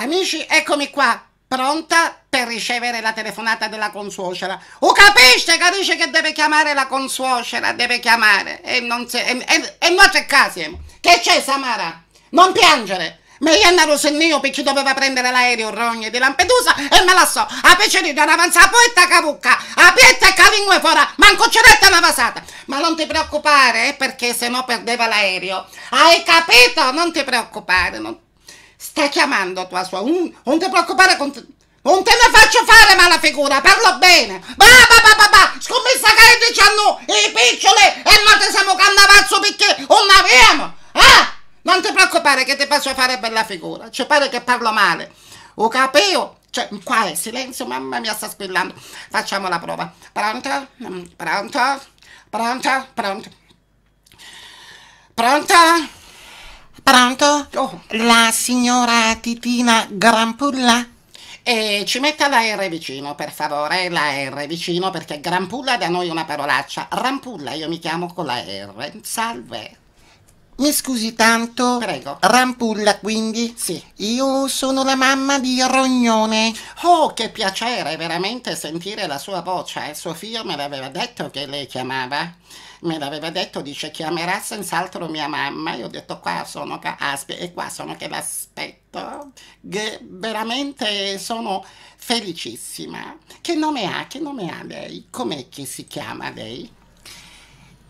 Amici, eccomi qua, pronta per ricevere la telefonata della consuocera. O capisce, capisce che deve chiamare la consuocera, deve chiamare. E non se, e, e, e noi c'è casiamo. Che c'è Samara? Non piangere! Ma io andavo sul mio perché doveva prendere l'aereo rogne di Lampedusa e me la so. A pecerina non avanza poetta cavucca, a pietta e calingue fuori, manco ceretta una vasata. Ma non ti preoccupare, eh, perché se no perdeva l'aereo. Hai capito? Non ti preoccupare, non Sta chiamando tua suocera. non ti preoccupare con te. Non te ne faccio fare mala figura, parlo bene. Ba ba ba ba ba, scommessa che diciamo i piccioli e noi ti siamo cannavazzo perché non abbiamo. Ah, non ti preoccupare che ti faccio fare bella figura. Ci pare che parlo male. Ho capito? Cioè, qua è silenzio, mamma mia, sta squillando. Facciamo la prova. Pronto? Mm, pronto? Pronto? Pronto? Pronto? Pronto? Oh. La signora Titina Grampulla? E ci metta la R vicino, per favore, la R vicino, perché Grampulla da noi una parolaccia. Rampulla io mi chiamo con la R. Salve. Mi scusi tanto? Prego. Rampulla, quindi? Sì. Io sono la mamma di Rognone. Oh, che piacere veramente sentire la sua voce. Suo figlio me l'aveva detto che lei chiamava. Me l'aveva detto, dice, chiamerà senz'altro mia mamma. Io ho detto, qua sono che aspe e qua sono che l'aspetto. Che veramente sono felicissima. Che nome ha? Che nome ha lei? Com'è che si chiama lei?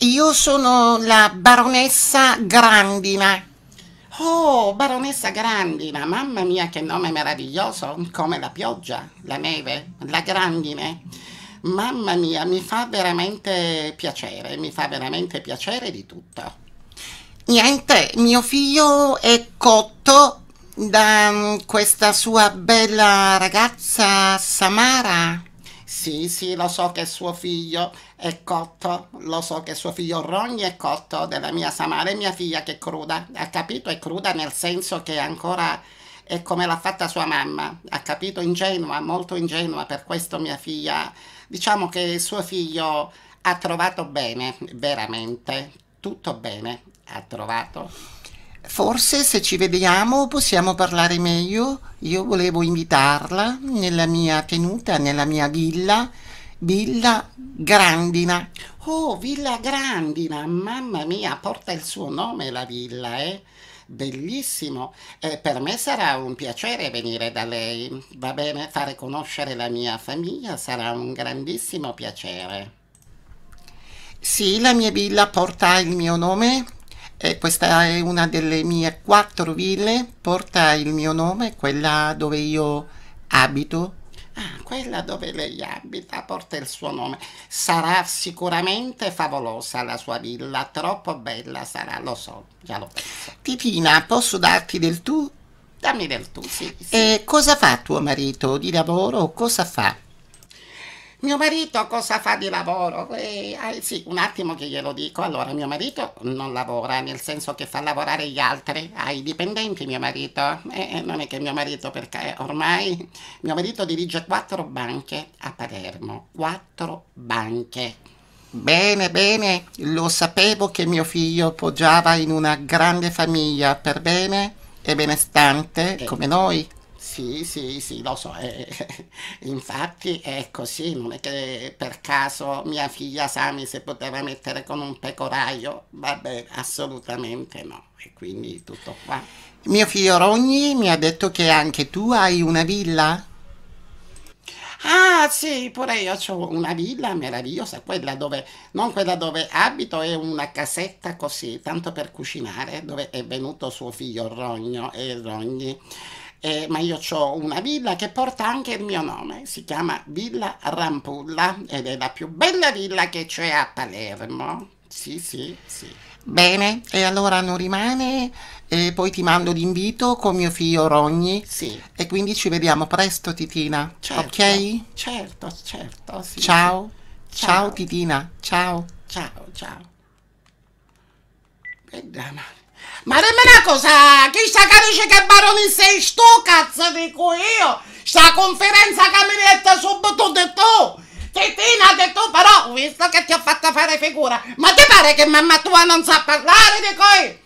Io sono la baronessa Grandina. Oh, baronessa Grandina, mamma mia che nome meraviglioso, come la pioggia, la neve, la grandine. Mamma mia, mi fa veramente piacere, mi fa veramente piacere di tutto. Niente, mio figlio è cotto da mm, questa sua bella ragazza Samara. Sì, sì, lo so che suo figlio è cotto, lo so che suo figlio Ronny è cotto della mia Samara e mia figlia che è cruda, ha capito? È cruda nel senso che ancora è come l'ha fatta sua mamma, ha capito? Ingenua, molto ingenua, per questo mia figlia, diciamo che suo figlio ha trovato bene, veramente, tutto bene ha trovato. Forse se ci vediamo possiamo parlare meglio. Io volevo invitarla nella mia tenuta, nella mia villa, Villa Grandina. Oh, Villa Grandina, mamma mia, porta il suo nome la villa, eh? Bellissimo, eh, per me sarà un piacere venire da lei, va bene? Fare conoscere la mia famiglia sarà un grandissimo piacere. Sì, la mia villa porta il mio nome, eh, questa è una delle mie quattro ville, porta il mio nome, quella dove io abito. Ah, quella dove lei abita porta il suo nome. Sarà sicuramente favolosa la sua villa, troppo bella sarà, lo so, già lo penso. Titina, posso darti del tu? Dammi del tu, sì. sì. E cosa fa tuo marito di lavoro? Cosa fa? Mio marito cosa fa di lavoro? Eh, eh, sì, un attimo che glielo dico. Allora, mio marito non lavora, nel senso che fa lavorare gli altri, ai dipendenti mio marito. Eh, eh, non è che mio marito, perché ormai mio marito dirige quattro banche a Palermo. Quattro banche. Bene, bene, lo sapevo che mio figlio poggiava in una grande famiglia per bene e benestante come noi. Sì, sì, sì, lo so, eh, infatti è così, ecco, non è che per caso mia figlia Sami si poteva mettere con un pecoraio, vabbè, assolutamente no, e quindi tutto qua. Mio figlio Rogni mi ha detto che anche tu hai una villa? Ah sì, pure io ho una villa meravigliosa, quella dove, non quella dove abito, è una casetta così, tanto per cucinare, dove è venuto suo figlio Rogno e Rogni eh, ma io ho una villa che porta anche il mio nome, si chiama Villa Rampulla ed è la più bella villa che c'è a Palermo. Sì, sì, sì. Bene, e allora non rimane e poi ti mando l'invito con mio figlio Rogni. Sì. E quindi ci vediamo presto, Titina. Certo, ok? Certo, certo. Sì, ciao. ciao. Ciao, Titina. Ciao. Ciao, ciao. Bella, mamma. Ma dimmi una cosa, chissà che dice che baroni sei tu, cazzo, dico io. Sta conferenza che mi detto subito di tu. Titina di tu, però, visto che ti ho fatto fare figura, ma ti pare che mamma tua non sa parlare, di io?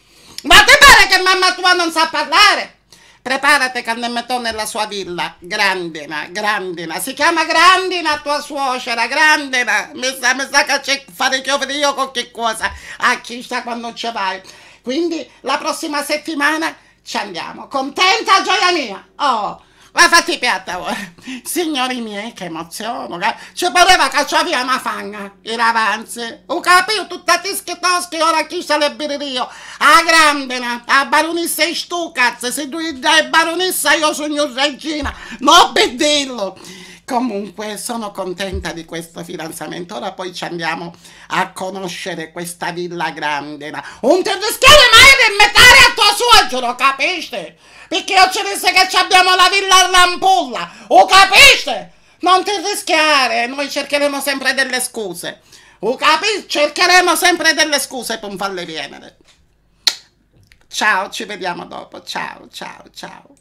Ma ti pare che mamma tua non sa parlare? Preparati che ne metto nella sua villa, Grandina, Grandina, si chiama Grandina tua suocera, Grandina, mi sa, mi sa che c'è fare chiovere io qualche cosa, a chi chissà quando ci vai. Quindi la prossima settimana ci andiamo. Contenta gioia mia! Oh! La fatti piatta voi! Signori miei, che emozione. Eh. Ci voleva cacciare via una fanga. In avanzi. Ho capito tutta tischi toschi, ora chiusa se le birrio. A grandina, a baronessa in stucazze. Se tu dai baronessa io sono regina. No, per dirlo. Comunque sono contenta di questo fidanzamento. Ora poi ci andiamo a conoscere questa villa grande. Un tedeschiano mai di mettere a tuo suocero, capisci? Perché io ci disse che abbiamo la villa all'ampolla, lo capisci? Non ti rischiare, noi cercheremo sempre delle scuse. Lo capisci? Cercheremo sempre delle scuse per non farle venire. Ciao, ci vediamo dopo. Ciao, ciao, ciao.